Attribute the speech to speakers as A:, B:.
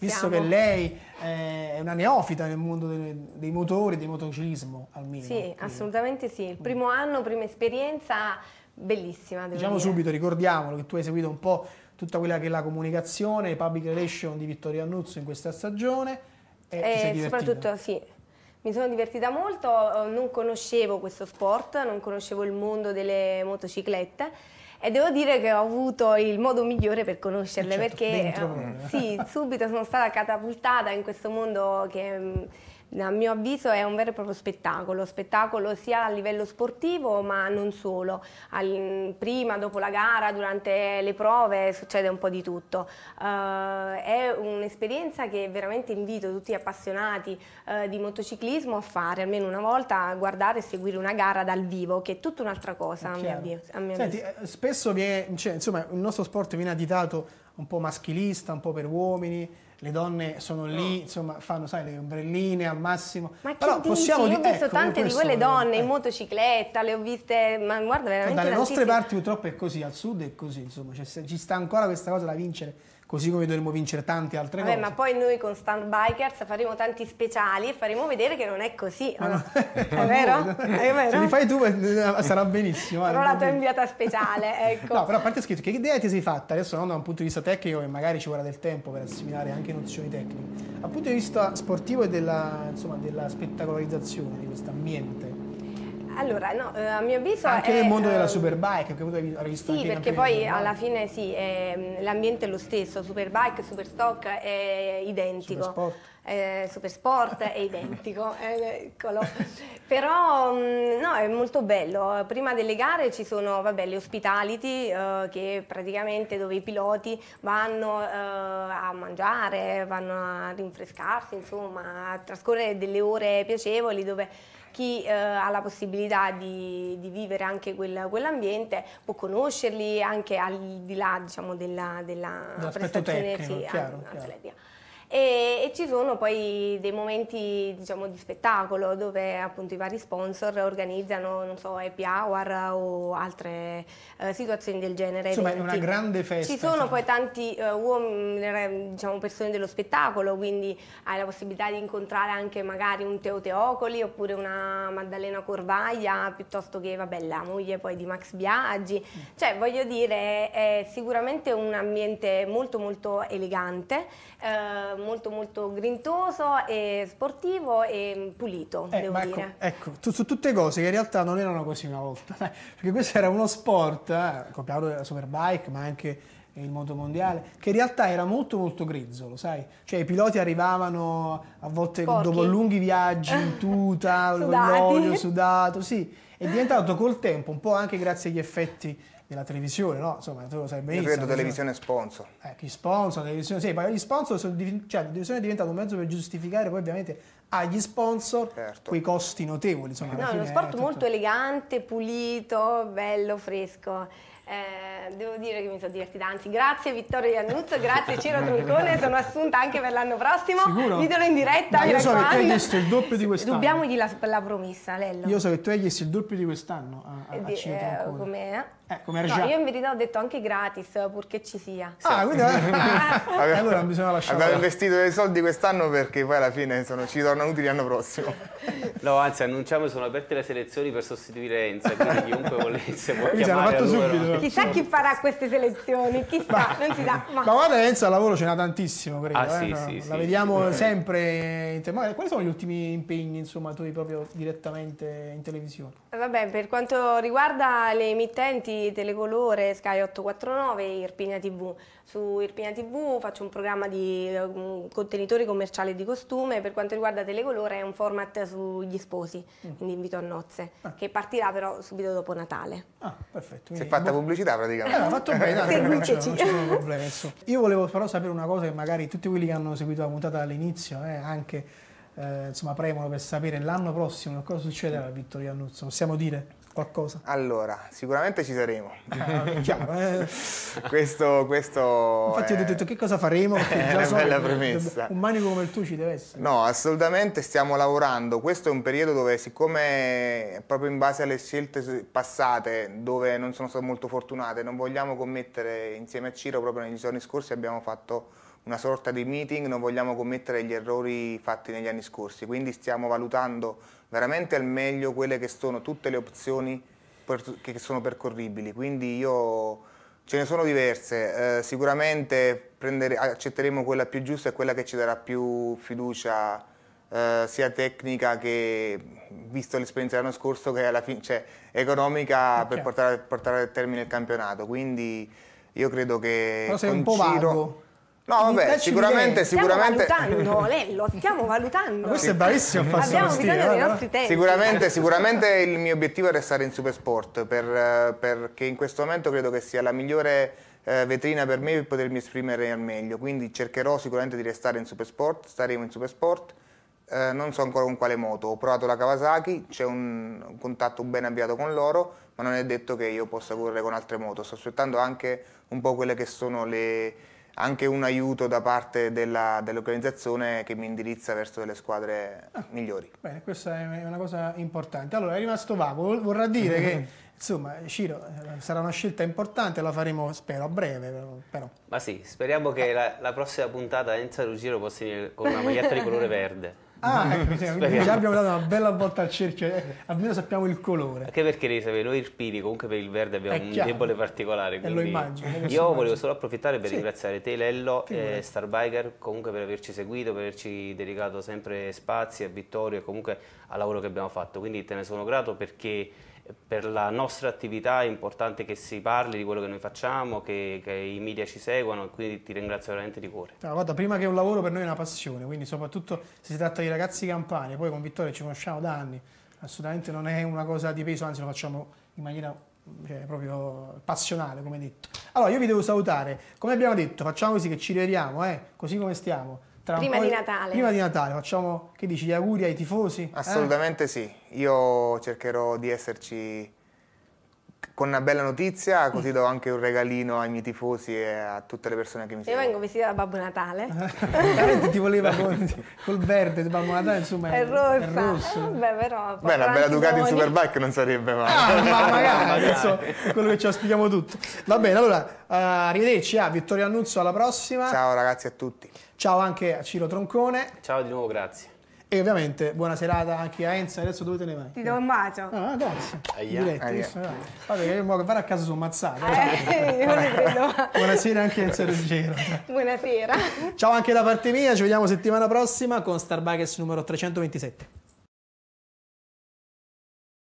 A: Visto Siamo. che lei eh, è una neofita nel mondo dei, dei motori, del motociclismo almeno. Sì, quindi. assolutamente
B: sì. Il mm. primo anno, prima esperienza bellissima. Diciamo dire. subito,
A: ricordiamolo, che tu hai seguito un po' tutta quella che è la comunicazione, le public relations di Vittorio Annuzzo in questa stagione. E, e eh, soprattutto
B: sì, mi sono divertita molto, non conoscevo questo sport, non conoscevo il mondo delle motociclette e devo dire che ho avuto il modo migliore per conoscerle eh, certo, perché eh, sì, subito sono stata catapultata in questo mondo che mm, a mio avviso è un vero e proprio spettacolo, spettacolo sia a livello sportivo ma non solo, Al, prima, dopo la gara, durante le prove succede un po' di tutto, uh, è un'esperienza che veramente invito tutti gli appassionati uh, di motociclismo a fare, almeno una volta a guardare e seguire una gara dal vivo che è tutta un'altra cosa a mio, avviso, a mio Senti, avviso. Eh, spesso
A: viene, cioè, insomma, il nostro sport viene additato un po' maschilista, un po' per uomini, le donne sono lì, no. Oh. insomma, fanno, sai, le ombrelline al massimo. Ma Però possiamo dire, io ho visto ecco, tante di quelle donne eh. in
B: motocicletta, le ho viste, ma guarda cioè, veramente Dalle tantissime. nostre
A: parti purtroppo è così, al sud è così, insomma, cioè, ci sta ancora questa cosa da vincere così come dovremmo vincere tante altre Vabbè, cose. Ma
B: poi noi con Stand Bikers faremo tanti speciali e faremo vedere che non è così. No? No, è, vero? è vero? Se li fai tu
A: eh, sarà benissimo. Eh, però la tua
B: inviata speciale,
A: ecco. No, però a parte scritto, che idea ti sei fatta? Adesso non da un punto di vista tecnico, che magari ci vorrà del tempo per assimilare anche nozioni tecniche. Dal punto di vista sportivo e della, insomma, della spettacolarizzazione di questo ambiente,
B: allora, no, eh, a mio avviso... Anche è, nel mondo della ehm,
A: superbike, che ho visto Sì, perché poi alla
B: fine sì, ehm, l'ambiente è lo stesso, superbike, superstock è identico. Supersport. Eh, Supersport è identico, eh, però mm, no, è molto bello. Prima delle gare ci sono vabbè, le hospitality, eh, che praticamente dove i piloti vanno eh, a mangiare, vanno a rinfrescarsi, insomma, a trascorrere delle ore piacevoli dove chi eh, ha la possibilità di, di vivere anche quel, quell'ambiente può conoscerli anche al di là diciamo, della, della prestazione tecnico, sì, chiaro, chiaro. atletica e, e ci sono poi dei momenti diciamo, di spettacolo dove appunto i vari sponsor organizzano non so, happy hour o altre eh, situazioni del genere. Insomma eventi. è una grande festa. Ci sono insomma. poi tanti eh, uomini, eh, diciamo persone dello spettacolo, quindi hai la possibilità di incontrare anche magari un Teo Teocoli oppure una Maddalena Corvaglia piuttosto che vabbè, la moglie poi di Max Biaggi. Mm. Cioè voglio dire è sicuramente un ambiente molto molto elegante. Eh, molto molto grintoso e sportivo e pulito, eh, devo ecco, dire.
A: Ecco, tu, su tutte cose che in realtà non erano così una volta, perché questo era uno sport, eh, copiato della Superbike, ma anche il moto mondiale, che in realtà era molto molto grezzo, lo sai? Cioè i piloti arrivavano a volte Pochi. dopo lunghi viaggi in tuta, con l'olio sudato, sì. È diventato col tempo, un po' anche grazie agli effetti della televisione, no? Insomma, tu lo sai benissimo. Io credo televisione sponsor. Eh, chi sponsor, televisione, sì, ma gli sponsor sono, cioè la televisione è diventato un mezzo per giustificare poi ovviamente agli sponsor certo. quei costi notevoli. Insomma, no, uno sport eh, tutto... molto
B: elegante, pulito, bello, fresco. Eh, devo dire che mi sono divertita, anzi grazie Vittorio Iannuzzo, grazie Ciro Truncone, sono assunta anche per l'anno prossimo, Sicuro? videlo in diretta. Ma io so che tu hai chiesto
A: il doppio di quest'anno. Dubbiamogli
B: la, la promessa, Lello. Io so
A: che tu hai chiesto il doppio di quest'anno a, a, eh, di, a Ciro eh,
B: Truncone. Eh, come... Eh, no, io in verità ho detto anche gratis, purché ci sia. Ah, quindi...
C: allora bisogna lasciare. Abbiamo investito dei soldi quest'anno perché poi alla fine sono, ci torna saranno utili l'anno prossimo.
B: No, anzi, annunciamo che sono aperte le selezioni per sostituire Enza, quindi chiunque volesse può eh, Mi hanno fatto subito. Chissà chi farà queste selezioni, chissà, ma, non si sa. Ma. ma guarda,
A: Enza al lavoro ce n'ha tantissimo, credo. Ah, eh? sì, no, sì, la sì. vediamo sempre. In te- quali sono gli ultimi impegni, insomma, tuoi proprio direttamente in televisione?
B: Eh, vabbè, per quanto riguarda le emittenti Telecolore, Sky 849 e Irpina TV, su Irpina TV faccio un programma di eh, contenitori commerciali di costume, per quanto riguarda delle Colore è un format sugli sposi, mm. quindi invito a nozze, ah. che partirà però subito dopo Natale. Ah, perfetto. Si è fatta pubblicità
C: praticamente. Eh,
A: fatto bene, non c'erano problemi. Io volevo però sapere una cosa che magari tutti quelli che hanno seguito la puntata all'inizio, eh, anche eh, insomma, premono per sapere l'anno prossimo cosa succederà a Vittorio Annuzzo, possiamo dire? qualcosa?
C: Allora, sicuramente ci saremo. Ah, chiaro, eh. questo, questo, Infatti, è... ho detto
A: che cosa faremo? È una so bella premessa. Un manico come il tuo ci deve essere.
C: No, assolutamente stiamo lavorando. Questo è un periodo dove, siccome proprio in base alle scelte passate, dove non sono state molto fortunate, non vogliamo commettere insieme a Ciro, proprio negli giorni scorsi abbiamo fatto una sorta di meeting, non vogliamo commettere gli errori fatti negli anni scorsi, quindi stiamo valutando veramente al meglio quelle che sono tutte le opzioni per, che sono percorribili, quindi io ce ne sono diverse, eh, sicuramente prendere, accetteremo quella più giusta e quella che ci darà più fiducia eh, sia tecnica che, visto l'esperienza dell'anno scorso, che alla fine, cioè, economica okay. per portare, portare a termine il campionato, quindi io credo che... Però sei un po' Ciro, vago No, vabbè, sicuramente, sicuramente... Stiamo valutando,
B: Lello, stiamo valutando. Ma questo è bravissimo a fare Abbiamo bisogno stile, dei no? nostri eh. tempi. Sicuramente, sicuramente
C: il mio obiettivo è restare in Supersport, per, perché in questo momento credo che sia la migliore eh, vetrina per me per potermi esprimere al meglio. Quindi cercherò sicuramente di restare in Supersport, staremo in Supersport. Eh, non so ancora con quale moto, ho provato la Kawasaki, c'è un, un contatto ben avviato con loro, ma non è detto che io possa correre con altre moto, sto aspettando anche un po' quelle che sono le, anche un aiuto da parte dell'organizzazione dell che mi indirizza verso delle squadre ah, migliori.
A: Bene, questa è una cosa importante. Allora, è rimasto vago, vorrà dire che, insomma, Ciro, sarà una scelta importante, la faremo, spero, a breve, però.
B: Ma sì, speriamo che ah. la, la, prossima puntata Enza Ruggero possa venire con una maglietta di colore verde. Ah, ecco, già abbiamo
A: dato una bella volta al cerchio, eh. almeno sappiamo il colore.
B: Anche perché devi sapere, noi irpini comunque per il verde abbiamo un debole particolare. Quindi... Immagino, io immagino. volevo solo approfittare per sì. ringraziare te Lello e eh, Starbiker comunque per averci seguito, per averci dedicato sempre spazi a Vittorio e comunque al lavoro che abbiamo fatto. Quindi te ne sono grato perché per la nostra attività è importante che si parli di quello che noi facciamo, che, che i media ci seguano e quindi ti ringrazio veramente di cuore.
A: No, guarda, prima che un lavoro per noi è una passione, quindi soprattutto se si tratta di ragazzi campani, poi con Vittorio ci conosciamo da anni, assolutamente non è una cosa di peso, anzi lo facciamo in maniera cioè, proprio passionale, come detto. Allora, io vi devo salutare, come abbiamo detto, facciamo così che ci rivediamo, eh? così come stiamo
C: prima di Natale.
A: Prima di Natale, facciamo, che dici, gli auguri ai tifosi? Assolutamente
C: eh? sì, io cercherò di esserci con una bella notizia, così mm. do anche un regalino ai miei tifosi e a tutte le persone che mi seguono.
B: Io vengo vestita da Babbo Natale.
A: Veramente ti voleva col, col verde di Babbo Natale, insomma, è, rossa. È rosso. Eh,
B: beh, però, beh, una bella Ducati in Superbike
C: non sarebbe male. Ah, ma magari, adesso,
A: quello che ci auspichiamo tutti. Va bene, allora, uh, arrivederci a ah, Vittorio Annunzio, alla prossima. Ciao ragazzi a tutti. Ciao anche a Ciro Troncone. Ciao di nuovo, grazie. E ovviamente buona serata anche a Enza, adesso dove te ne vai?
B: Ti do un bacio. Ah, grazie. Aia, Diretto, aia. Visto,
A: Vabbè, io muoio, vado a casa sono mazzato.
B: Eh,
A: Buonasera anche a Enza Ruggero.
B: Buonasera.
A: Ciao anche da parte mia, ci
C: vediamo settimana prossima con Starbucks numero 327.